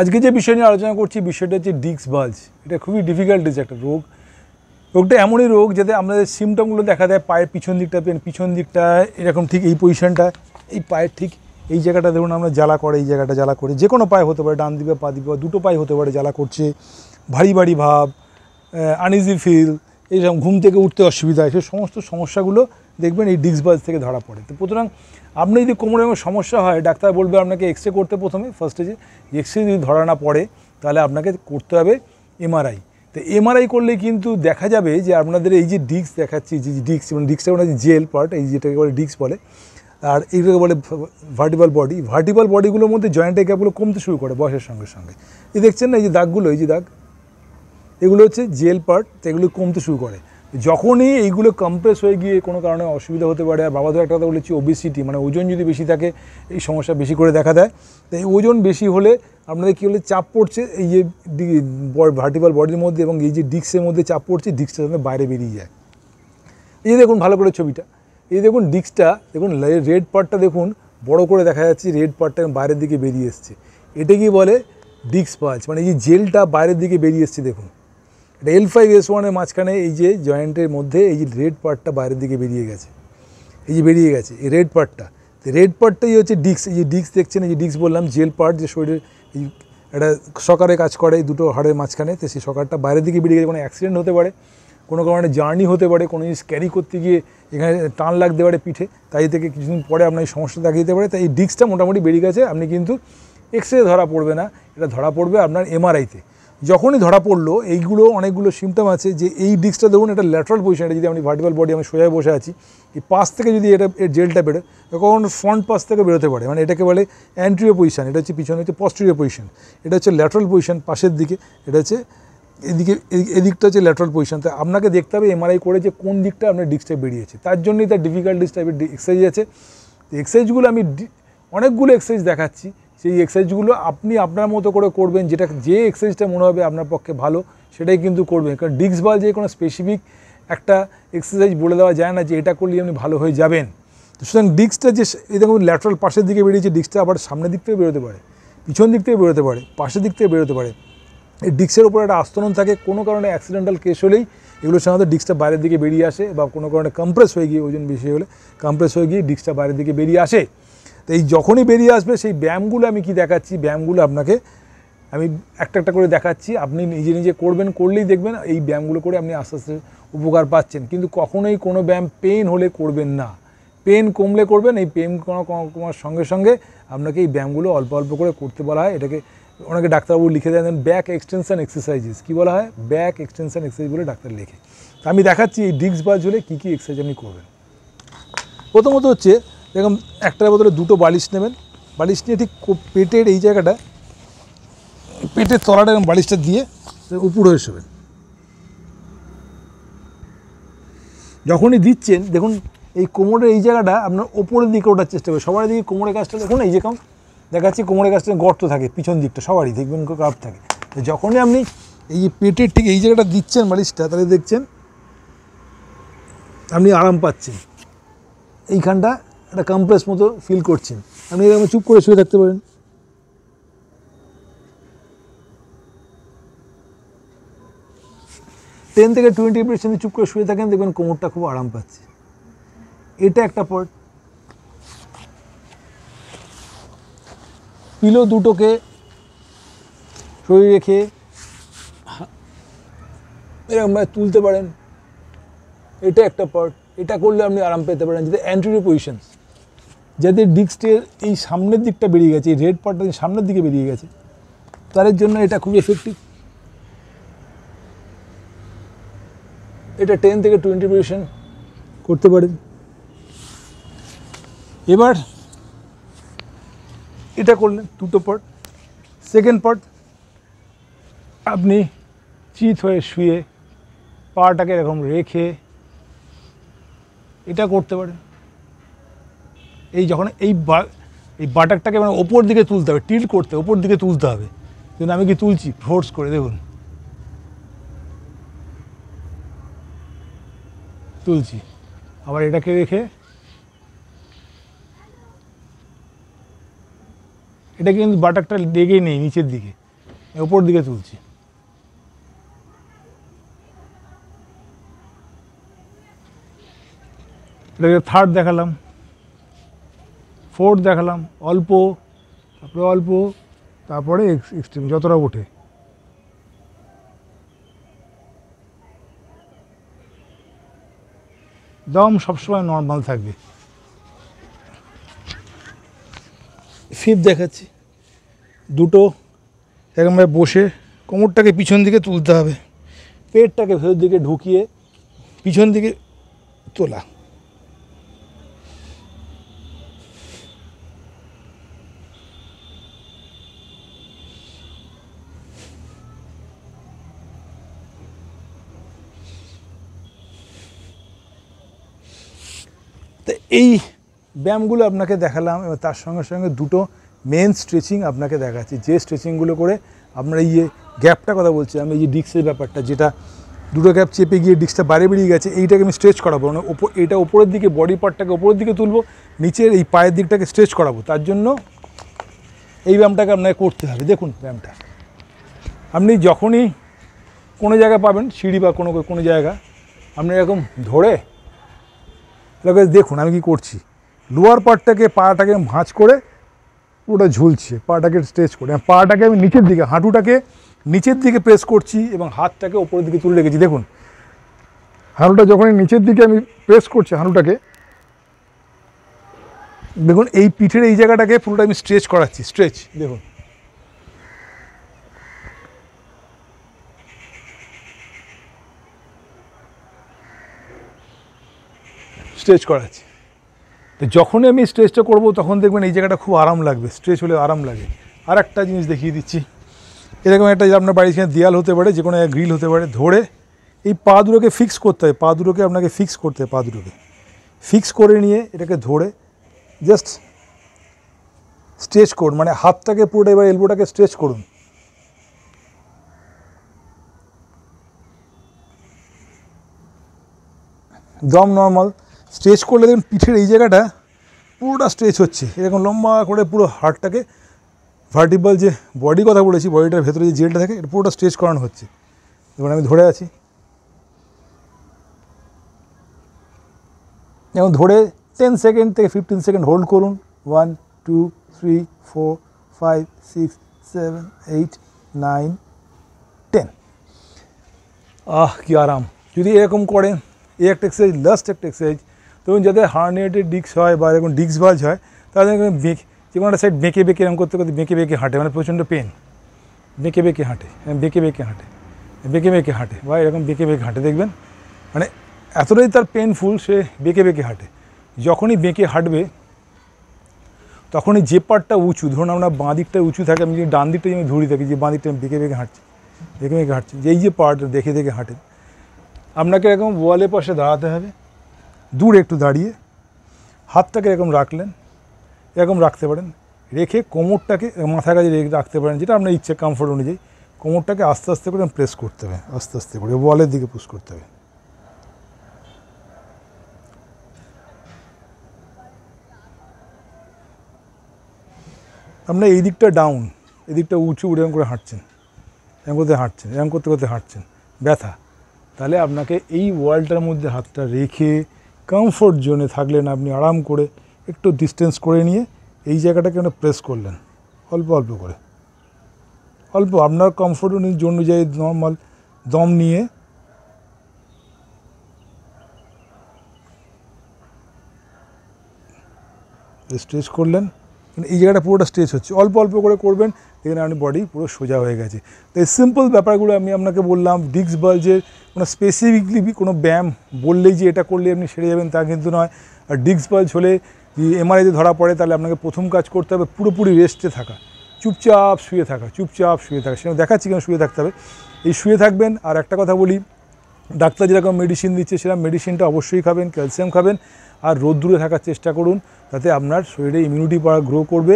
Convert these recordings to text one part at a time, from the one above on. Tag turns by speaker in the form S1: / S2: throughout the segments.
S1: আজকে যে বিষয় নিয়ে আলোচনা করছি বিষয়টা হচ্ছে ডিক্স বাজ এটা খুবই ডিফিকাল্ট ডিজ একটা রোগ রোগটা এমনই রোগ যাতে আমাদের সিমটমগুলো দেখা দেয় পায়ের পিছন দিকটা পিছন দিকটা এরকম ঠিক এই পজিশনটা এই পায়ের ঠিক এই জায়গাটা ধরুন আমরা জ্বালা করে এই জায়গাটা জ্বালা করে যে কোনো পায়ে হতে পারে ডান দিকে পা দিকে দুটো পায়ে হতে পারে জ্বালা করছে ভারী ভারী ভাব আনইজি ফিল এইরকম ঘুম থেকে উঠতে অসুবিধা এসব সমস্ত সমস্যাগুলো দেখবেন এই ডিস্কবাজ থেকে ধরা পড়ে তো সুতরাং আপনার যদি কোমরে কোনো সমস্যা হয় ডাক্তার বলবে আপনাকে এক্স রে করতে প্রথমে ফার্স্ট স্টেজে এক্স রে যদি ধরা না পড়ে তাহলে আপনাকে করতে হবে এমআরআই তো এমআরআই করলে কিন্তু দেখা যাবে যে আপনাদের এই যে ডিস্ক দেখাচ্ছি যে ডিস্ক মানে ডিস্কটা মানে জেল পার্ট এই যেটাকে বলে ডিস্ক বলে আর এইগুলোকে বলে ভার্টিবাল বডি ভার্টিবাল বডিগুলোর মধ্যে জয়েন্টের গ্যাপগুলো কমতে শুরু করে বয়সের সঙ্গে সঙ্গে এই দেখছেন না এই যে দাগগুলো এই যে দাগ এগুলো হচ্ছে জেল পার্ট এগুলো কমতে শুরু করে যখনই এইগুলো কম্প্রেস হয়ে গিয়ে কোনো কারণে অসুবিধা হতে পারে আর বাবা ধরে একটা কথা বলেছি ওবিসিটি মানে ওজন যদি বেশি থাকে এই সমস্যা বেশি করে দেখা দেয় তো এই ওজন বেশি হলে আপনাদের কী হলে চাপ পড়ছে এই যে ভার্টিক্যাল বডির মধ্যে এবং এই যে ডিস্কের মধ্যে চাপ পড়ছে ডিস্কটা যাতে বাইরে বেরিয়ে যায় এই দেখুন ভালো করে ছবিটা এই দেখুন ডিস্কটা দেখুন রেড পার্টটা দেখুন বড় করে দেখা যাচ্ছে রেড পার্টটা বাইরের দিকে বেরিয়ে এসছে এটা কি বলে ডিস্ক পাচ মানে এই জেলটা বাইরের দিকে বেরিয়ে এসছে দেখুন এটা এল ফাইভ এস ওয়ানের মাঝখানে এই যে জয়েন্টের মধ্যে এই যে রেড পার্টটা বাইরের দিকে বেরিয়ে গেছে এই যে বেরিয়ে গেছে এই রেড পার্টটা তো রেড পার্টটাই হচ্ছে ডিক্স এই যে ডিক্স দেখছেন এই যে ডিক্স বললাম জেল পার্ট যে শরীরের এই একটা সকারে কাজ করে এই দুটো হাড়ের মাঝখানে তো সেই সকারটা বাইরের দিকে বেরিয়ে গেছে কোনো অ্যাক্সিডেন্ট হতে পারে কোনো কারণে জার্নি হতে পারে কোনো জিনিস ক্যারি করতে গিয়ে এখানে টান লাগতে পারে পিঠে তাই থেকে কিছুদিন পরে আপনার এই সমস্যা দেখা দিতে পারে তাই এই ডিস্কটা মোটামুটি বেরিয়ে গেছে আপনি কিন্তু এক্স রে ধরা পড়বে না এটা ধরা পড়বে আপনার এমআরআইতে যখনই ধরা পড়লো এইগুলো অনেকগুলো সিমটম আছে যে এই ডিস্কটা ধরুন এটা ল্যাটারাল পজিশন যদি আমি ভার্টিক্যাল বডি আমি সোজায় বসে আছি এই পাশ থেকে যদি এটা এর জেলটা বেরোয় তখন ফ্রন্ট পাশ থেকে বেরোতে পারে মানে এটাকে বলে অ্যান্ট্রিও পজিশন এটা হচ্ছে পিছনে হচ্ছে পস্ট্রিও পজিশন এটা হচ্ছে ল্যাটারাল পজিশন পাশের দিকে এটা হচ্ছে এদিকে এদিকটা হচ্ছে ল্যাটারাল পজিশন তাই আপনাকে দেখতে হবে এমআরআই করে যে কোন দিকটা আপনার ডিস্কটা বেরিয়েছে তার জন্যই তার ডিফিকাল্টিস টাইপের এক্সারসাইজ আছে এক্সারসাইজগুলো আমি অনেকগুলো এক্সারসাইজ দেখাচ্ছি সেই এক্সারসাইজগুলো আপনি আপনার মতো করে করবেন যেটা যে এক্সারসাইজটা মনে হবে আপনার পক্ষে ভালো সেটাই কিন্তু করবেন কারণ ডিস্ক বল যে কোনো স্পেসিফিক একটা এক্সারসাইজ বলে দেওয়া যায় না যে এটা করলে আপনি ভালো হয়ে যাবেন তো সুতরাং ডিস্কটা যে এরকম ল্যাটারাল পাশের দিকে বেরিয়েছে ডিস্কটা আবার সামনের দিক থেকে বেরোতে পারে পিছন দিক থেকে বেরোতে পারে পাশের দিক থেকে বেরোতে পারে এই ডিস্কের উপরে একটা আস্তরণ থাকে কোনো কারণে অ্যাক্সিডেন্টাল কেস হলেই এগুলো সাধারণত ডিস্কটা বাইরের দিকে বেরিয়ে আসে বা কোনো কারণে কম্প্রেস হয়ে গিয়ে ওজন বেশি হলে কম্প্রেস হয়ে গিয়ে ডিস্কটা বাইরের দিকে বেরিয়ে আসে তো এই যখনই বেরিয়ে আসবে সেই ব্যায়ামগুলো আমি কি দেখাচ্ছি ব্যায়ামগুলো আপনাকে আমি একটা একটা করে দেখাচ্ছি আপনি নিজে নিজে করবেন করলেই দেখবেন এই ব্যায়ামগুলো করে আপনি আস্তে আস্তে উপকার পাচ্ছেন কিন্তু কখনোই কোনো ব্যায়াম পেন হলে করবেন না পেন কমলে করবেন এই পেন কমার সঙ্গে সঙ্গে আপনাকে এই ব্যায়ামগুলো অল্প অল্প করে করতে বলা হয় এটাকে ওনাকে ডাক্তারবাবু লিখে দেন ব্যাক এক্সটেনশান এক্সারসাইজেস কী বলা হয় ব্যাক এক্সটেনশান এক্সারসাইজ বলে ডাক্তার লেখে আমি দেখাচ্ছি এই ডিস্ক বা ঝুলে কী কী এক্সারসাইজ আপনি করবেন প্রথমত হচ্ছে এরকম একটার বদলে দুটো বালিশ নেবেন বালিশ নিয়ে ঠিক পেটের এই জায়গাটা পেটের তলাটা এরকম বালিশটা দিয়ে উপরে হয়ে যখনই দিচ্ছেন দেখুন এই কোমরের এই জায়গাটা আপনার ওপরের দিকে ওঠার চেষ্টা করবে সবার দিকে কোমরের গাছটা দেখুন এই যেরকম দেখা যাচ্ছে কোমরের গাছটা গর্ত থাকে পিছন দিকটা সবারই দেখবেন কাপ থাকে তো যখনই আপনি এই যে পেটের ঠিক এই জায়গাটা দিচ্ছেন বালিশটা তাহলে দেখছেন আপনি আরাম পাচ্ছেন এইখানটা একটা কম্প্রেস মতো ফিল করছেন আপনি এরকম চুপ করে শুয়ে থাকতে পারেন টেন থেকে টোয়েন্টি মিনিট চুপ করে শুয়ে থাকেন দেখবেন কোমরটা খুব আরাম পাচ্ছে এটা একটা পট পিলো দুটোকে শরীরে রেখে এরকমভাবে তুলতে পারেন এটা একটা পট এটা করলে আপনি আরাম পেতে পারেন যদি অ্যান্ট্রিডি পজিশনস যাদের ডিস্কটের এই সামনের দিকটা বেরিয়ে গেছে এই রেড পার্টটা সামনের দিকে বেরিয়ে গেছে তাদের জন্য এটা খুব এফেক্টিভ এটা টেন থেকে টোয়েন্টি পার্সেন্ট করতে পারেন এবার এটা করলেন দুটো পার্ট সেকেন্ড পার্ট আপনি চিত হয়ে শুয়ে পাটাকে এরকম রেখে এটা করতে পারেন এই যখন এই এই বাটারটাকে মানে ওপর দিকে তুলতে হবে টিল করতে ওপর দিকে তুলতে হবে কিন্তু আমি কি তুলছি ফোর্স করে দেখুন তুলছি আবার এটাকে রেখে এটা কিন্তু বাটারটা ডেকে নেই নিচের দিকে ওপর দিকে তুলছি এটাকে থার্ড দেখালাম ফোর্থ দেখালাম অল্প তারপরে অল্প তারপরে এক্সট্রিম যতটা ওঠে দম সবসময় নর্মাল থাকবে ফিফ দেখাচ্ছি দুটো এরকমভাবে বসে কোমরটাকে পিছন দিকে তুলতে হবে পেটটাকে ভেতর দিকে ঢুকিয়ে পিছন দিকে তোলা তো এই ব্যায়ামগুলো আপনাকে দেখালাম এবং তার সঙ্গে সঙ্গে দুটো মেন স্ট্রেচিং আপনাকে দেখাচ্ছি যে স্ট্রেচিংগুলো করে আপনার এই গ্যাপটা কথা বলছি আমি এই যে ডিস্কের ব্যাপারটা যেটা দুটো গ্যাপ চেপে গিয়ে ডিস্কটা বাইরে বেরিয়ে গেছে এইটাকে আমি স্ট্রেচ করাবো মানে ওপর এটা ওপরের দিকে বডি পার্টটাকে ওপরের দিকে তুলবো নিচের এই পায়ের দিকটাকে স্ট্রেচ করাবো তার জন্য এই ব্যায়ামটাকে আপনাকে করতে হবে দেখুন ব্যায়ামটা আপনি যখনই কোনো জায়গায় পাবেন সিঁড়ি বা কোনো কোনো জায়গা আপনি এরকম ধরে এবার দেখুন আমি কি করছি লোয়ার পার্টটাকে পাটাকে ভাঁজ করে পুরোটা ঝুলছে পাটাকে স্ট্রেচ করে পাটাকে আমি নিচের দিকে হাঁটুটাকে নিচের দিকে প্রেস করছি এবং হাতটাকে ওপরের দিকে তুলে রেখেছি দেখুন হাঁটুটা যখনই নিচের দিকে আমি প্রেস করছি হাঁটুটাকে দেখুন এই পিঠের এই জায়গাটাকে পুরোটা আমি স্ট্রেচ করাচ্ছি স্ট্রেচ দেখুন স্ট্রেচ করাচ্ছি তো যখনই আমি স্ট্রেচটা করব তখন দেখবেন এই জায়গাটা খুব আরাম লাগবে স্ট্রেচ হলে আরাম লাগে আর একটা জিনিস দেখিয়ে দিচ্ছি এরকম একটা আপনার বাড়ির সেখানে দেয়াল হতে পারে যে কোনো গ্রিল হতে পারে ধরে এই পা দুটোকে ফিক্স করতে হয় পা দুটোকে আপনাকে ফিক্স করতে হয় পা দুটোকে ফিক্স করে নিয়ে এটাকে ধরে জাস্ট স্ট্রেচ করুন মানে হাতটাকে পুরোটা এবার এলবোটাকে স্ট্রেচ করুন দম নর্মাল স্ট্রেচ করলে দেখুন পিঠের এই জায়গাটা পুরোটা স্ট্রেচ হচ্ছে এরকম লম্বা করে পুরো হাড়টাকে ভার্টিপাল যে বডি কথা বলেছি বডিটার ভেতরে যে জেলটা থাকে এটা পুরোটা স্ট্রেচ করানো হচ্ছে এবার আমি ধরে আছি এবং ধরে টেন সেকেন্ড থেকে ফিফটিন সেকেন্ড হোল্ড করুন one two three four five six seven eight nine ten আহ কি আরাম যদি এরকম করেন এই একটা এক্সারসাইজ লাস্ট একটা এক্সারসাইজ ধরুন যাদের হার্নিয়েটেড ডিস্ক হয় বা এরকম ডিক্স বাজ হয় তাদের বেঁকে যে কোনো একটা সাইড বেঁকে বেঁকে এরকম করতে করতে বেঁকে বেঁকে হাঁটে মানে প্রচণ্ড পেন বেঁকে বেঁকে হাঁটে হ্যাঁ, বেঁকে বেঁকে হাঁটে বেঁকে বেঁকে হাঁটে বা এরকম বেঁকে বেঁকে হাঁটে দেখবেন মানে এতটাই তার পেনফুল সে বেঁকে বেঁকে হাঁটে যখনই বেঁকে হাঁটবে তখনই যে পাটটা উঁচু ধরুন আমরা বাঁ দিকটা উঁচু থাকে আমি যদি ডান দিকটা আমি ধরি থাকি যে বাঁ দিকটা আমি বেঁকে বেঁকে হাঁটছি বেঁকে বেঁকে হাঁটছি যেই যে পার্টটা দেখে দেখে হাঁটে আপনাকে এরকম ওয়ালের পাশে দাঁড়াতে হবে দূরে একটু দাঁড়িয়ে হাতটাকে এরকম রাখলেন এরকম রাখতে পারেন রেখে কোমরটাকে মাথার কাছে রেখে রাখতে পারেন যেটা আপনার ইচ্ছে কমফোর্ট অনুযায়ী কোমরটাকে আস্তে আস্তে করে প্রেস করতে হবে আস্তে আস্তে করে ওয়ালের দিকে পুশ করতে হবে আপনার এই দিকটা ডাউন এদিকটা উঁচু এরকম করে হাঁটছেন এরকম করতে হাঁটছেন এরকম করতে করতে হাঁটছেন ব্যথা তাহলে আপনাকে এই ওয়ালটার মধ্যে হাতটা রেখে কমফোর্ট জোনে থাকলেন আপনি আরাম করে একটু ডিস্টেন্স করে নিয়ে এই জায়গাটাকে আপনি প্রেস করলেন অল্প অল্প করে অল্প আপনার কমফোর্ট জোন অনুযায়ী নর্মাল দম নিয়ে স্ট্রেচ করলেন মানে এই জায়গাটা পুরোটা স্ট্রেচ হচ্ছে অল্প অল্প করে করবেন দেখেন আপনি বডি পুরো সোজা হয়ে গেছে তো এই সিম্পল ব্যাপারগুলো আমি আপনাকে বললাম ডিস্ক বাল্জের কোনো স্পেসিফিকলি কোনো ব্যায়াম বললেই যে এটা করলে আপনি সেরে যাবেন তা কিন্তু নয় আর ডিক্স বাল্জ হলে এমআরআইতে ধরা পড়ে তাহলে আপনাকে প্রথম কাজ করতে হবে পুরোপুরি রেস্টে থাকা চুপচাপ শুয়ে থাকা চুপচাপ শুয়ে থাকা সেটা দেখাচ্ছি কেন শুয়ে থাকতে হবে এই শুয়ে থাকবেন আর একটা কথা বলি ডাক্তার যেরকম মেডিসিন দিচ্ছে সেরকম মেডিসিনটা অবশ্যই খাবেন ক্যালসিয়াম খাবেন আর রোদ দূরে থাকার চেষ্টা করুন তাতে আপনার শরীরে ইমিউনিটি পাওয়ার গ্রো করবে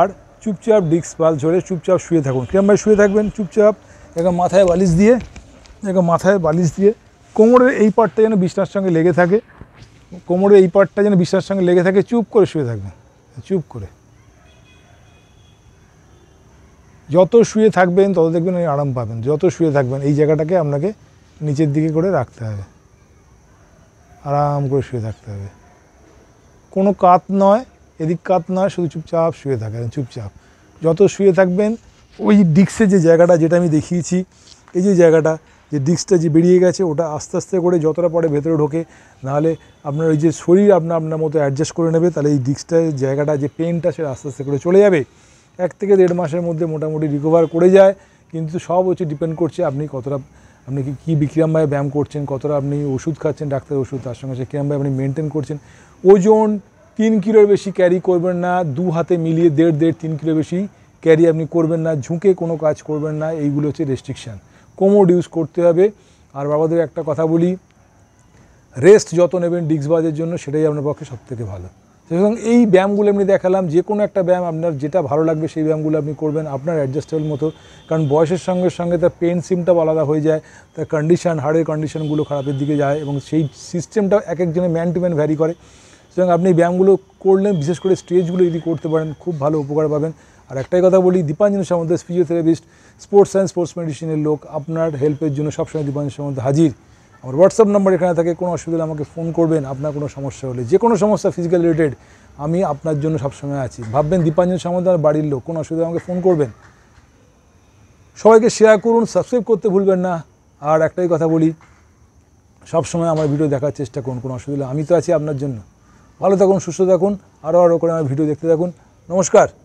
S1: আর চুপচাপ ডিক্স পাল ঝরে চুপচাপ শুয়ে থাকুন কিরমভাবে শুয়ে থাকবেন চুপচাপ এরকম মাথায় বালিশ দিয়ে এরকম মাথায় বালিশ দিয়ে কোমরের এই পাটটা যেন বিছনার সঙ্গে লেগে থাকে কোমরের এই পাটটা যেন বিষ্ণার সঙ্গে লেগে থাকে চুপ করে শুয়ে থাকবেন চুপ করে যত শুয়ে থাকবেন তত দেখবেন আরাম পাবেন যত শুয়ে থাকবেন এই জায়গাটাকে আপনাকে নিচের দিকে করে রাখতে হবে আরাম করে শুয়ে থাকতে হবে কোনো কাত নয় এদিক কাত নয় শুধু চুপচাপ শুয়ে থাকেন চুপচাপ যত শুয়ে থাকবেন ওই ডিক্সের যে জায়গাটা যেটা আমি দেখিয়েছি এই যে জায়গাটা যে ডিস্কটা যে বেরিয়ে গেছে ওটা আস্তে আস্তে করে যতটা পরে ভেতরে ঢোকে নাহলে আপনার ওই যে শরীর আপনার আপনার মতো অ্যাডজাস্ট করে নেবে তাহলে এই ডিক্সটার জায়গাটা যে পেনটা সেটা আস্তে আস্তে করে চলে যাবে এক থেকে দেড় মাসের মধ্যে মোটামুটি রিকভার করে যায় কিন্তু সব হচ্ছে ডিপেন্ড করছে আপনি কতটা আপনি কি কী বিক্রমভাবে ব্যায়াম করছেন কতটা আপনি ওষুধ খাচ্ছেন ডাক্তার ওষুধ তার সঙ্গে সে কিরমভাবে আপনি মেনটেন করছেন ওজন তিন কিলোর বেশি ক্যারি করবেন না দু হাতে মিলিয়ে দেড় দেড় তিন কিলো বেশি ক্যারি আপনি করবেন না ঝুঁকে কোনো কাজ করবেন না এইগুলো হচ্ছে রেস্ট্রিকশান কোমোড ইউজ করতে হবে আর বাবাদের একটা কথা বলি রেস্ট যত নেবেন ডিস্ক জন্য সেটাই আপনার পক্ষে সবথেকে ভালো সুতরাং এই ব্যায়ামগুলো এমনি দেখালাম যে কোনো একটা ব্যায়াম আপনার যেটা ভালো লাগবে সেই ব্যায়ামগুলো আপনি করবেন আপনার অ্যাডজাস্টেবল মতো কারণ বয়সের সঙ্গে সঙ্গে তার পেন সিমটাও আলাদা হয়ে যায় তার কন্ডিশান হাড়ের কন্ডিশানগুলো খারাপের দিকে যায় এবং সেই সিস্টেমটাও এক একজনের ম্যান টু ম্যান ভ্যারি করে সুতরাং আপনি ব্যায়ামগুলো করলেন বিশেষ করে স্টেজগুলো যদি করতে পারেন খুব ভালো উপকার পাবেন আর একটাই কথা বলি Dipanjan Samanta physiotherapist sports and sports মেডিসিনের লোক আপনার হেল্পের জন্য সবসময় দীপাঞ্জন সামন্ত হাজির আমার হোয়াটসঅ্যাপ নাম্বার এখানে থাকে কোনো অসুবিধা আমাকে ফোন করবেন আপনার কোনো সমস্যা হলে যে কোনো সমস্যা ফিজিক্যাল রিলেটেড আমি আপনার জন্য সবসময় আছি ভাববেন দীপাঞ্জন সামন্ত বাড়ির লোক কোনো অসুবিধা আমাকে ফোন করবেন সবাইকে শেয়ার করুন সাবস্ক্রাইব করতে ভুলবেন না আর একটাই কথা বলি সবসময় আমার ভিডিও দেখার চেষ্টা করুন কোনো অসুবিধা আমি তো আছি আপনার জন্য ভালো থাকুন সুস্থ থাকুন আরও আরও করে আমার ভিডিও দেখতে থাকুন নমস্কার